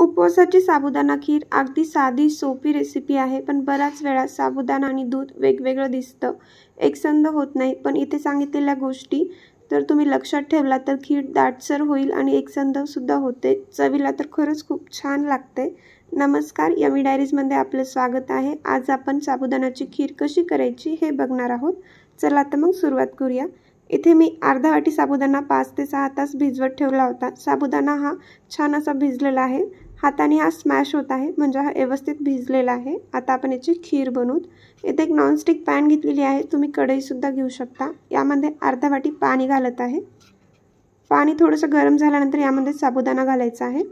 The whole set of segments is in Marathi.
उपवासाची साबुदाणा खीर अगदी साधी सोपी रेसिपी आहे पण बऱ्याच वेळा साबुदाणा आणि दूध वेगवेगळं दिसतं एकसंध होत नाही पण इथे सांगितलेल्या गोष्टी जर तुम्ही लक्षात ठेवला तर खीर दाटसर होईल आणि सुद्धा होते चवीला तर खरंच खूप छान लागते नमस्कार यमी डायरीजमध्ये आपलं स्वागत आहे आज आपण साबुदाणाची खीर कशी करायची हे बघणार आहोत चला तर मग सुरुवात करूया इथे मी अर्धा वाटी साबुदाणा पाच ते सहा तास भिजवत ठेवला होता साबुदाणा हा छान असा भिजलेला आहे हाताने हा स्मॅश होत आहे म्हणजे हा व्यवस्थित भिजलेला आहे आता आपण याची खीर बनवू इथे एक नॉनस्टिक पॅन घेतलेली आहे तुम्ही कढईसुद्धा घेऊ शकता यामध्ये अर्धा वाटी पाणी घालत आहे पाणी थोडंसं गरम झाल्यानंतर यामध्ये साबुदाणा घालायचा आहे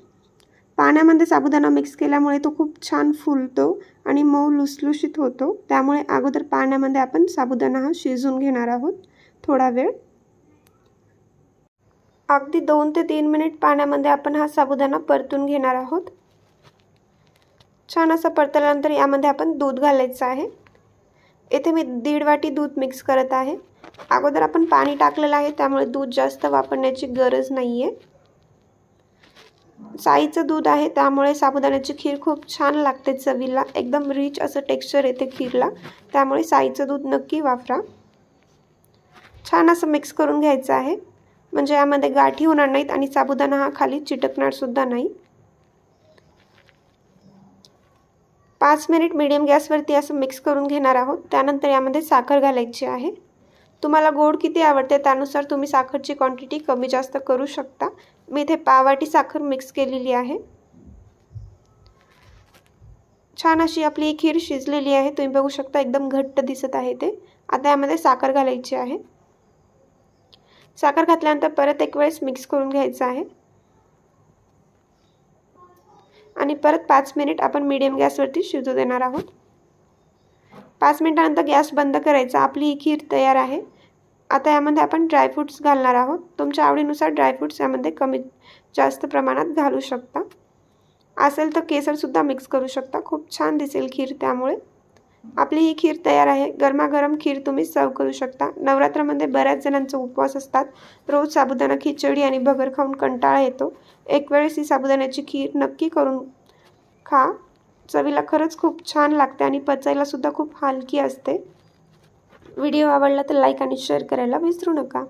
पाण्यामध्ये साबुदाणा मिक्स केल्यामुळे तो खूप छान फुलतो आणि मऊ लुसलुशीत होतो त्यामुळे अगोदर पाण्यामध्ये आपण साबुदाणा हा शिजून घेणार आहोत थोडा वेळ अगदी दोन ते तीन मिनिट पाण्यामध्ये आपण हा साबुदाणा परतून घेणार आहोत छान असं परतल्यानंतर यामध्ये आपण दूध घालायचं आहे येथे मी दीड वाटी दूध मिक्स करत आहे अगोदर आपण पाणी टाकलेलं आहे त्यामुळे दूध जास्त वापरण्याची गरज नाही आहे साईचं दूध आहे त्यामुळे साबुदाण्याची खीर खूप छान लागते चवीला एकदम रिच असं टेक्स्चर येते खीरला त्यामुळे साईचं दूध नक्की वापरा छान असं मिक्स करून घ्यायचं आहे म्हणजे यामध्ये गाठी होणार नाहीत आणि साबुदाणा हा खाली चिटकणारसुद्धा नाही पाच मिनिट मीडियम गॅसवरती असं मिक्स करून घेणार आहोत त्यानंतर यामध्ये साखर घालायची आहे तुम्हाला गोड किती आवडते त्यानुसार तुम्ही साखरची क्वांटिटी कमी जास्त करू शकता मी इथे पावाटी साखर मिक्स केलेली आहे छान अशी आपली खीर शिजलेली आहे तुम्ही बघू शकता एकदम घट्ट दिसत आहे ते आता यामध्ये साखर घालायची आहे साखर घातल्यानंतर परत एक वेळेस मिक्स करून घ्यायचं आहे आणि परत पाच मिनिट आपण मीडियम गॅसवरती शिजू देणार आहोत पाच मिनिटानंतर गॅस बंद करायचा आपली ही खीर तयार आहे आता यामध्ये आपण ड्रायफ्रूट्स घालणार आहोत तुमच्या आवडीनुसार ड्रायफ्रूट्स यामध्ये कमी जास्त प्रमाणात घालू शकता असेल तर केसरसुद्धा मिक्स करू शकता खूप छान दिसेल खीर त्यामुळे आपली ही खीर तयार आहे गरमागरम खीर तुम्ही सर्व करू शकता नवरात्रामध्ये बऱ्याच जणांचा उपवास असतात रोज साबुदाणा खिचडी आणि भगर खाऊन कंटाळा येतो एक वेळेस ही साबुदाण्याची खीर नक्की करून खा चवीला खरंच खूप छान लागते आणि पचायलासुद्धा खूप हलकी असते व्हिडिओ आवडला तर लाईक आणि शेअर करायला विसरू नका